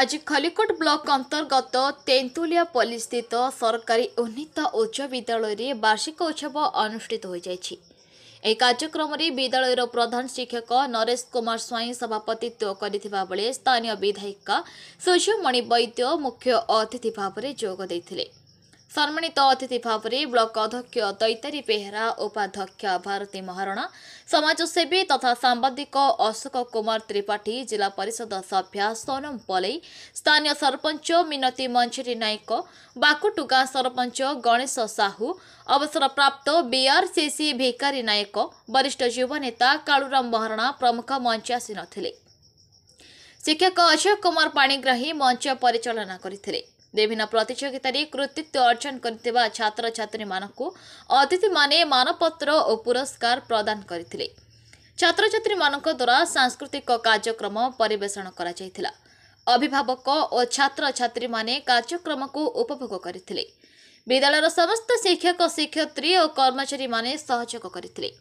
ଆଜି ଖଲିକୋଟ ବ୍ଲକ ଅନ୍ତର୍ଗତ ତେନ୍ତୁଲିଆ ପଲ୍ଲୀସ୍ଥିତ ସରକାରୀ ଉନ୍ନୀତ ଉଚ୍ଚ ବିଦ୍ୟାଳୟରେ ବାର୍ଷିକ ଉତ୍ସବ ଅନୁଷ୍ଠିତ ହୋଇଯାଇଛି ଏହି କାର୍ଯ୍ୟକ୍ରମରେ ବିଦ୍ୟାଳୟର ପ୍ରଧାନ ଶିକ୍ଷକ ନରେଶ କୁମାର ସ୍ୱାଇଁ ସଭାପତିତ୍ୱ କରିଥିବାବେଳେ ସ୍ଥାନୀୟ ବିଧାୟିକା ସୂର୍ଯ୍ୟମଣି ବୈଦ୍ୟ ମୁଖ୍ୟ ଅତିଥି ଭାବରେ ଯୋଗ ଦେଇଥିଲେ अतिथि भावर ब्लक अध्यक्ष तैतारि बेहेरा उपाध्यक्ष भारती महारणा समाजसेवी तथा साम्बादिक अशोक कुमार त्रिपाठी जिल्ला परिषद सभ्या सोनम पले स्थानीय सरपंच मिनति मञ्चरी नायक बाकुटुगा सरपंच गणेश साहु अवसरप्राप्त बीआरसीसी भिकारी नायक वरिष्ठ नेता कालुराम महारणा प्रमुख मञ्चासीन ले ଶିକ୍ଷକ ଅଶୋକ କୁମାର ପାଣିଗ୍ରାହୀ ମଞ୍ଚ ପରିଚାଳନା କରିଥିଲେ ବିଭିନ୍ନ ପ୍ରତିଯୋଗିତାରେ କୃତିତ୍ୱ ଅର୍ଜନ କରିଥିବା ଛାତ୍ରଛାତ୍ରୀମାନଙ୍କୁ ଅତିଥିମାନେ ମାନପତ୍ର ଓ ପୁରସ୍କାର ପ୍ରଦାନ କରିଥିଲେ ଛାତ୍ରଛାତ୍ରୀମାନଙ୍କ ଦ୍ୱାରା ସାଂସ୍କୃତିକ କାର୍ଯ୍ୟକ୍ରମ ପରିବେଷଣ କରାଯାଇଥିଲା ଅଭିଭାବକ ଓ ଛାତ୍ରଛାତ୍ରୀମାନେ କାର୍ଯ୍ୟକ୍ରମକୁ ଉପଭୋଗ କରିଥିଲେ ବିଦ୍ୟାଳୟର ସମସ୍ତ ଶିକ୍ଷକ ଶିକ୍ଷୟତ୍ରୀ ଓ କର୍ମଚାରୀମାନେ ସହଯୋଗ କରିଥିଲେ